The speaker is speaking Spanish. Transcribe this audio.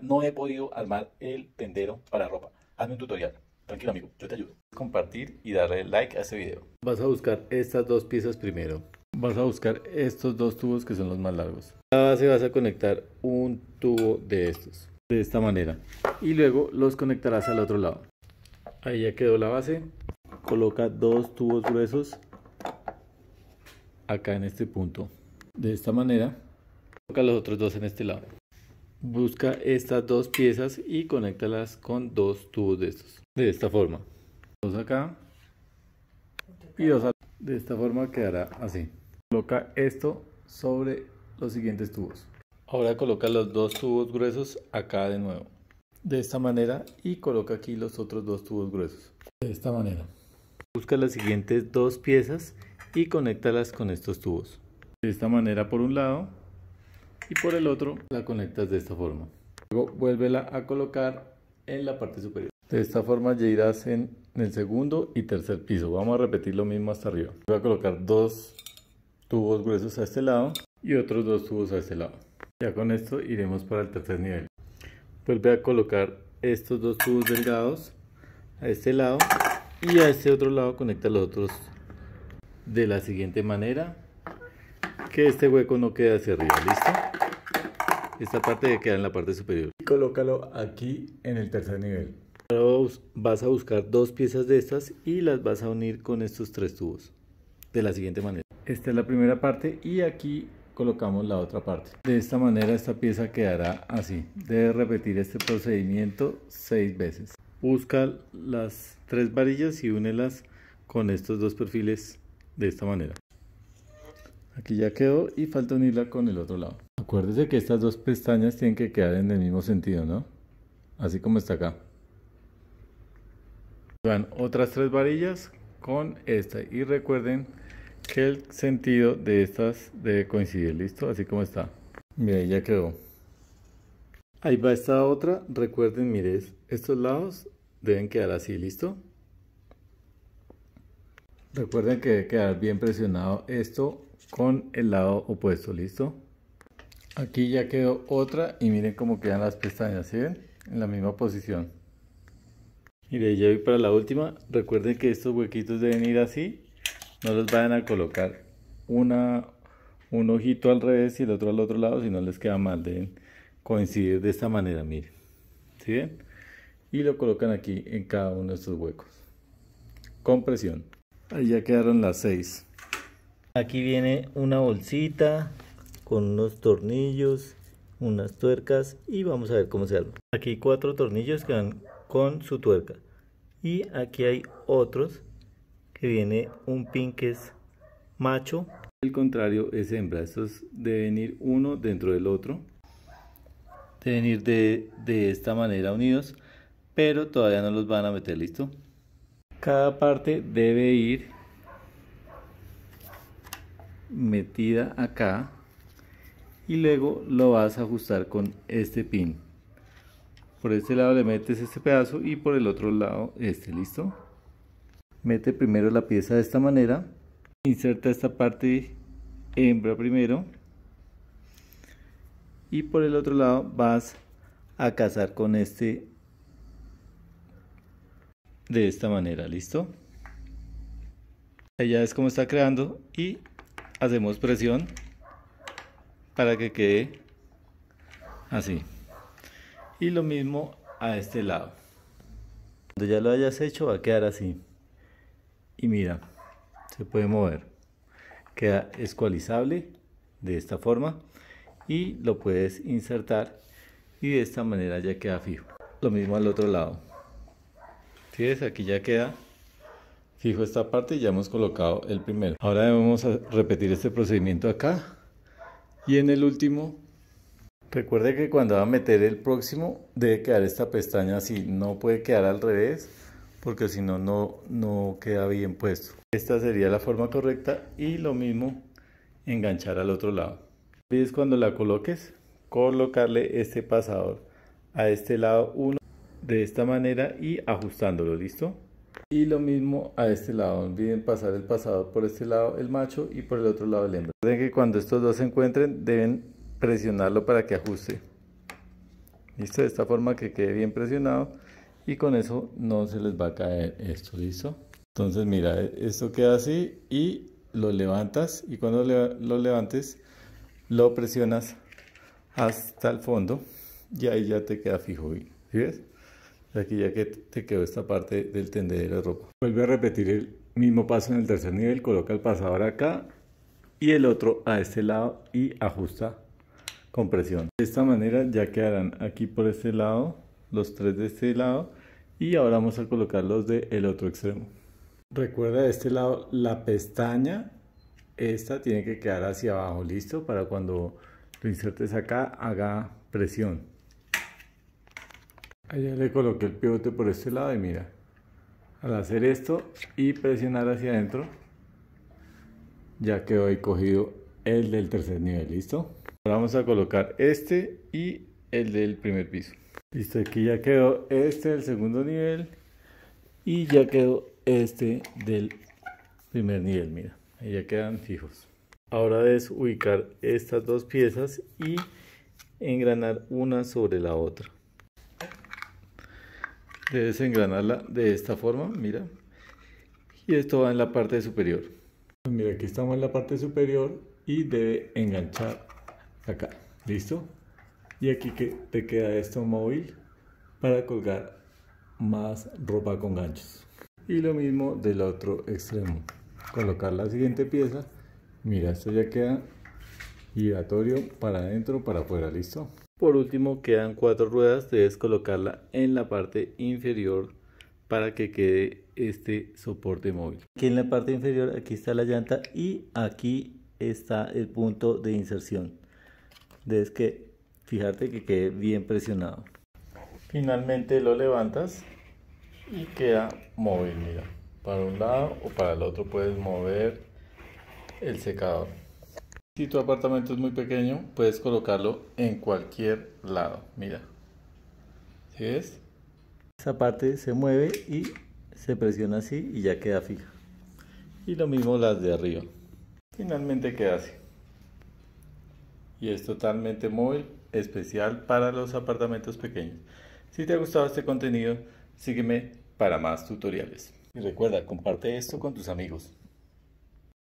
no he podido armar el tendero para ropa. Hazme un tutorial. Tranquilo amigo, yo te ayudo. Compartir y darle like a este video. Vas a buscar estas dos piezas primero. Vas a buscar estos dos tubos que son los más largos. la base vas a conectar un tubo de estos. De esta manera. Y luego los conectarás al otro lado. Ahí ya quedó la base. Coloca dos tubos gruesos acá en este punto. De esta manera. Coloca los otros dos en este lado. Busca estas dos piezas y conéctalas con dos tubos de estos. De esta forma. Dos acá y dos acá. De esta forma quedará así. Coloca esto sobre los siguientes tubos. Ahora coloca los dos tubos gruesos acá de nuevo. De esta manera y coloca aquí los otros dos tubos gruesos. De esta manera. Busca las siguientes dos piezas y conéctalas con estos tubos. De esta manera por un lado y por el otro la conectas de esta forma. Luego vuélvela a colocar en la parte superior. De esta forma ya irás en el segundo y tercer piso. Vamos a repetir lo mismo hasta arriba. Voy a colocar dos tubos gruesos a este lado y otros dos tubos a este lado. Ya con esto iremos para el tercer nivel. Vuelve a colocar estos dos tubos delgados a este lado y a este otro lado conecta los otros de la siguiente manera que este hueco no quede hacia arriba, ¿listo? Esta parte queda en la parte superior. Y colócalo aquí en el tercer nivel. Ahora vas a buscar dos piezas de estas y las vas a unir con estos tres tubos. De la siguiente manera. Esta es la primera parte y aquí colocamos la otra parte. De esta manera esta pieza quedará así. Debes repetir este procedimiento seis veces. Busca las tres varillas y únelas con estos dos perfiles de esta manera. Aquí ya quedó y falta unirla con el otro lado. Acuérdense que estas dos pestañas tienen que quedar en el mismo sentido, ¿no? Así como está acá. Van otras tres varillas con esta y recuerden que el sentido de estas debe coincidir, ¿listo? Así como está. Mira, ya quedó. Ahí va esta otra, recuerden, mire, estos lados deben quedar así, ¿listo? Recuerden que debe quedar bien presionado esto con el lado opuesto, ¿listo? Aquí ya quedó otra y miren cómo quedan las pestañas, ¿sí En la misma posición. Mire, ya voy para la última. Recuerden que estos huequitos deben ir así. No los vayan a colocar una, un ojito al revés y el otro al otro lado, si no les queda mal. Deben coincidir de esta manera, miren. ¿Sí Y lo colocan aquí en cada uno de estos huecos. Con presión. Ahí ya quedaron las seis. Aquí viene una bolsita con unos tornillos, unas tuercas y vamos a ver cómo se arma. Aquí cuatro tornillos que van con su tuerca y aquí hay otros que viene un pin que es macho. El contrario es hembra, estos deben ir uno dentro del otro. Deben ir de, de esta manera unidos, pero todavía no los van a meter, ¿listo? cada parte debe ir metida acá y luego lo vas a ajustar con este pin por este lado le metes este pedazo y por el otro lado este listo mete primero la pieza de esta manera inserta esta parte hembra primero y por el otro lado vas a cazar con este de esta manera, ¿listo? Ella es como está creando y hacemos presión para que quede así. Y lo mismo a este lado. Cuando ya lo hayas hecho va a quedar así. Y mira, se puede mover. Queda escualizable de esta forma y lo puedes insertar y de esta manera ya queda fijo. Lo mismo al otro lado aquí ya queda fijo esta parte y ya hemos colocado el primero. Ahora debemos repetir este procedimiento acá y en el último. Recuerde que cuando va a meter el próximo debe quedar esta pestaña así, no puede quedar al revés porque si no, no queda bien puesto. Esta sería la forma correcta y lo mismo enganchar al otro lado. ¿Ves cuando la coloques? Colocarle este pasador a este lado 1 de esta manera y ajustándolo, ¿listo? Y lo mismo a este lado, no olviden pasar el pasado por este lado el macho y por el otro lado el hembra. que cuando estos dos se encuentren deben presionarlo para que ajuste. ¿Listo? De esta forma que quede bien presionado y con eso no se les va a caer esto, ¿listo? Entonces mira, e, esto queda así y lo levantas y cuando lo levantes lo presionas hasta el fondo y ahí ya te queda fijo. ¿Sí ves? aquí ya que te quedó esta parte del tendedero de ropa. Vuelve a repetir el mismo paso en el tercer nivel, coloca el pasador acá y el otro a este lado y ajusta con presión. De esta manera ya quedarán aquí por este lado, los tres de este lado y ahora vamos a colocar los del otro extremo. Recuerda de este lado la pestaña, esta tiene que quedar hacia abajo, listo, para cuando lo insertes acá haga presión. Allá le coloqué el pivote por este lado y mira, al hacer esto y presionar hacia adentro, ya quedó ahí cogido el del tercer nivel, ¿listo? Ahora vamos a colocar este y el del primer piso. Listo, aquí ya quedó este del segundo nivel y ya quedó este del primer nivel, mira, ahí ya quedan fijos. Ahora es ubicar estas dos piezas y engranar una sobre la otra debes engranarla de esta forma, mira. Y esto va en la parte superior. Mira, aquí estamos en la parte superior y debe enganchar acá. ¿Listo? Y aquí que te queda esto móvil para colgar más ropa con ganchos. Y lo mismo del otro extremo. Colocar la siguiente pieza. Mira, esto ya queda giratorio para adentro, para afuera. ¿Listo? Por último, quedan cuatro ruedas, debes colocarla en la parte inferior para que quede este soporte móvil. Aquí en la parte inferior, aquí está la llanta y aquí está el punto de inserción. Debes que fijarte que quede bien presionado. Finalmente lo levantas y queda móvil, mira. Para un lado o para el otro puedes mover el secador. Si tu apartamento es muy pequeño, puedes colocarlo en cualquier lado. Mira. ¿Sí ves? Esa parte se mueve y se presiona así y ya queda fija. Y lo mismo las de arriba. Finalmente queda así. Y es totalmente móvil, especial para los apartamentos pequeños. Si te ha gustado este contenido, sígueme para más tutoriales. Y recuerda, comparte esto con tus amigos.